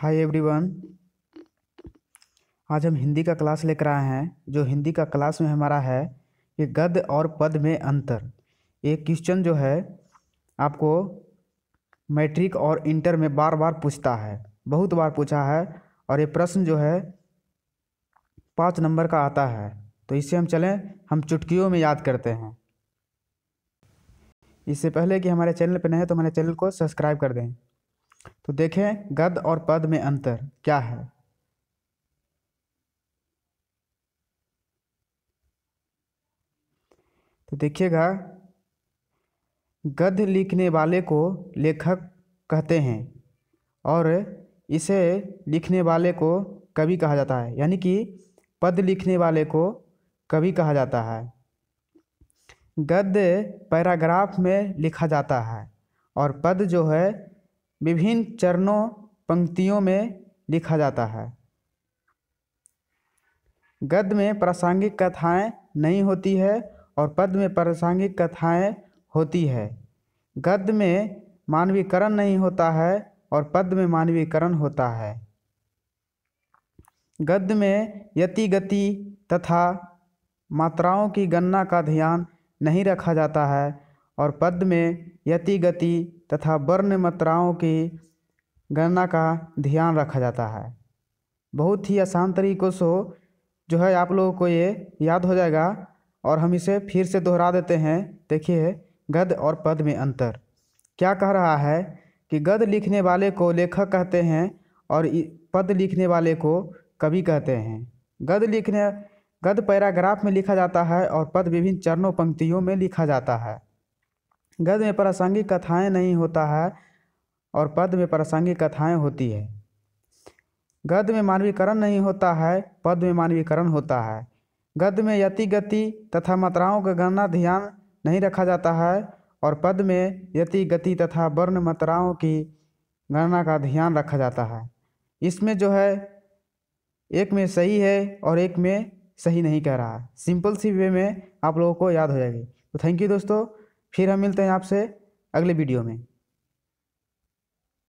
hi everyone आज हम हिंदी का क्लास लेकर आए हैं जो हिंदी का क्लास में हमारा है कि गद्य और पद में अंतर ये क्वेश्चन जो है आपको मैट्रिक और इंटर में बार बार पूछता है बहुत बार पूछा है और ये प्रश्न जो है पाँच नंबर का आता है तो इससे हम चलें हम चुटकियों में याद करते हैं इससे पहले कि हमारे चैनल पर नए तो हमारे चैनल को सब्सक्राइब कर दें तो देखें गद और पद में अंतर क्या है तो देखिएगा गद्य लिखने वाले को लेखक कहते हैं और इसे लिखने वाले को कवि कहा जाता है यानी कि पद लिखने वाले को कवि कहा जाता है गद्य पैराग्राफ में लिखा जाता है और पद जो है विभिन्न चरणों पंक्तियों में लिखा जाता है गद्य में प्रासंगिक कथाएं नहीं होती है और पद में प्रासंगिक कथाएं होती है गद्य में मानवीकरण नहीं होता है और पद में मानवीकरण होता है गद्य में यति गति तथा मात्राओं की गणना का ध्यान नहीं रखा जाता है और पद में यति गति तथा वर्ण मात्राओं की गणना का ध्यान रखा जाता है बहुत ही आसान तरीक़ों से जो है आप लोगों को ये याद हो जाएगा और हम इसे फिर से दोहरा देते हैं देखिए गद और पद में अंतर क्या कह रहा है कि गद लिखने वाले को लेखक कहते हैं और पद लिखने वाले को कवि कहते हैं गद लिखने गद पैराग्राफ में लिखा जाता है और पद विभिन्न चरणों पंक्तियों में लिखा जाता है गद्य में प्रासंगिक कथाएं नहीं होता है और पद में प्रासंगिक कथाएं होती है गद्य में मानवीकरण नहीं होता है पद में मानवीकरण होता है गद्य में यति गति तथा मात्राओं का गणना ध्यान नहीं रखा जाता है और पद में यति गति तथा वर्ण मात्राओं की गणना का ध्यान रखा जाता है इसमें जो है एक में सही है और एक में सही नहीं कह रहा है सिंपल सी वे में आप लोगों को याद हो जाएगी तो थैंक यू दोस्तों फिर हम मिलते हैं आपसे अगले वीडियो में